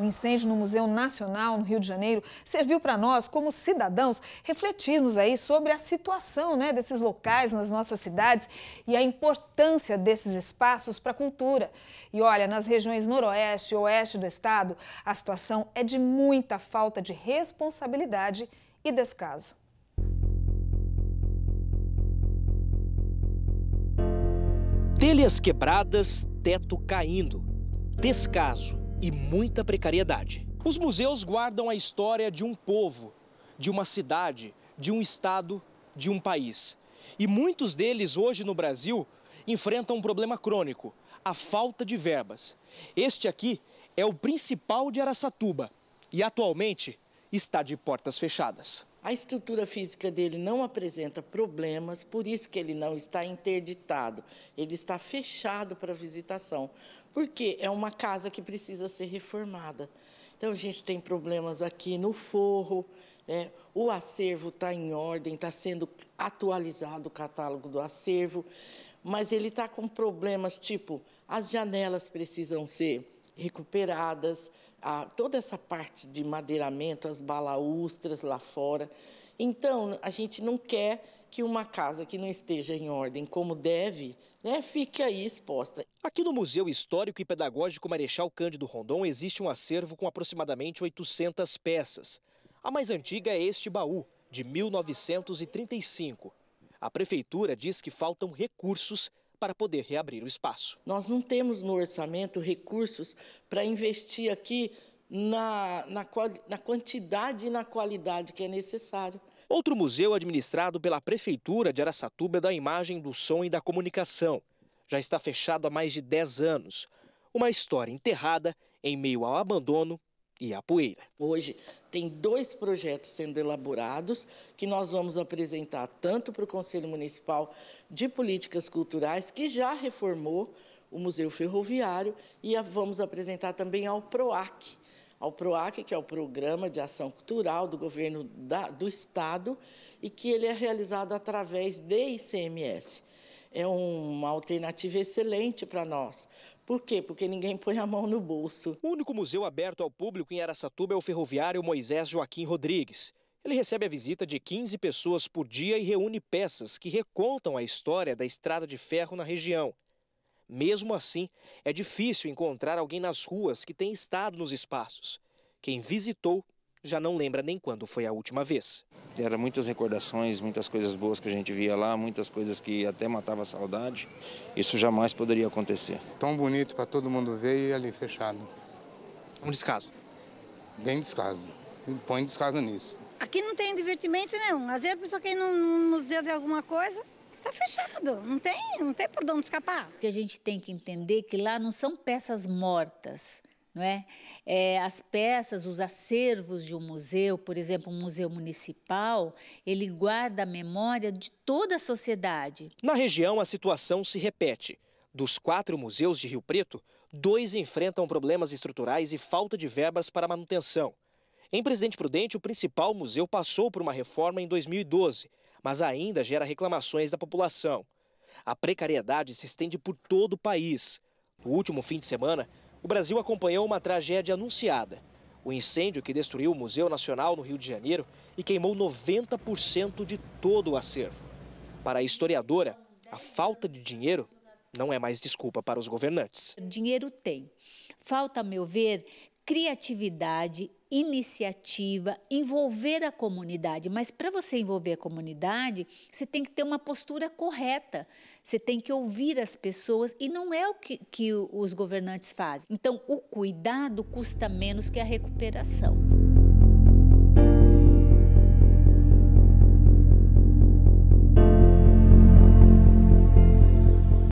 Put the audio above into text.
O incêndio no Museu Nacional, no Rio de Janeiro, serviu para nós, como cidadãos, refletirmos aí sobre a situação né, desses locais nas nossas cidades e a importância desses espaços para a cultura. E olha, nas regiões noroeste e oeste do estado, a situação é de muita falta de responsabilidade e descaso. Telhas quebradas, teto caindo. Descaso, e muita precariedade. Os museus guardam a história de um povo, de uma cidade, de um estado, de um país. E muitos deles hoje no Brasil enfrentam um problema crônico, a falta de verbas. Este aqui é o principal de Araçatuba e atualmente está de portas fechadas. A estrutura física dele não apresenta problemas, por isso que ele não está interditado. Ele está fechado para visitação, porque é uma casa que precisa ser reformada. Então, a gente tem problemas aqui no forro, né? o acervo está em ordem, está sendo atualizado o catálogo do acervo, mas ele está com problemas tipo as janelas precisam ser recuperadas, a, toda essa parte de madeiramento, as balaustras lá fora. Então, a gente não quer que uma casa que não esteja em ordem como deve, né, fique aí exposta. Aqui no Museu Histórico e Pedagógico Marechal Cândido Rondon existe um acervo com aproximadamente 800 peças. A mais antiga é este baú, de 1935. A prefeitura diz que faltam recursos para poder reabrir o espaço. Nós não temos no orçamento recursos para investir aqui na, na, na, quantidade e na qualidade que é necessário. Outro museu administrado pela Prefeitura de Aracatuba é da imagem, do som e da comunicação. Já está fechado há mais de 10 anos. Uma história enterrada em meio ao abandono e poeira. Hoje tem dois projetos sendo elaborados que nós vamos apresentar tanto para o Conselho Municipal de Políticas Culturais, que já reformou o Museu Ferroviário, e vamos apresentar também ao PROAC, ao PROAC, que é o Programa de Ação Cultural do Governo da, do Estado, e que ele é realizado através de ICMS é uma alternativa excelente para nós. Por quê? Porque ninguém põe a mão no bolso. O único museu aberto ao público em Aracatuba é o Ferroviário Moisés Joaquim Rodrigues. Ele recebe a visita de 15 pessoas por dia e reúne peças que recontam a história da estrada de ferro na região. Mesmo assim, é difícil encontrar alguém nas ruas que tenha estado nos espaços. Quem visitou já não lembra nem quando foi a última vez. Era muitas recordações, muitas coisas boas que a gente via lá, muitas coisas que até matava a saudade. Isso jamais poderia acontecer. Tão bonito para todo mundo ver e ali fechado. Um descaso. Bem descaso. Põe descaso nisso. Aqui não tem divertimento nenhum. Às vezes a pessoa quer ir num museu ver alguma coisa, tá fechado. Não tem, não tem por onde escapar. O que a gente tem que entender é que lá não são peças mortas não é? é? As peças, os acervos de um museu, por exemplo, um museu municipal, ele guarda a memória de toda a sociedade. Na região, a situação se repete. Dos quatro museus de Rio Preto, dois enfrentam problemas estruturais e falta de verbas para manutenção. Em Presidente Prudente, o principal museu passou por uma reforma em 2012, mas ainda gera reclamações da população. A precariedade se estende por todo o país. No último fim de semana, o Brasil acompanhou uma tragédia anunciada. O incêndio que destruiu o Museu Nacional no Rio de Janeiro e queimou 90% de todo o acervo. Para a historiadora, a falta de dinheiro não é mais desculpa para os governantes. Dinheiro tem. Falta, a meu ver, criatividade, iniciativa, envolver a comunidade. Mas para você envolver a comunidade, você tem que ter uma postura correta. Você tem que ouvir as pessoas e não é o que, que os governantes fazem. Então, o cuidado custa menos que a recuperação.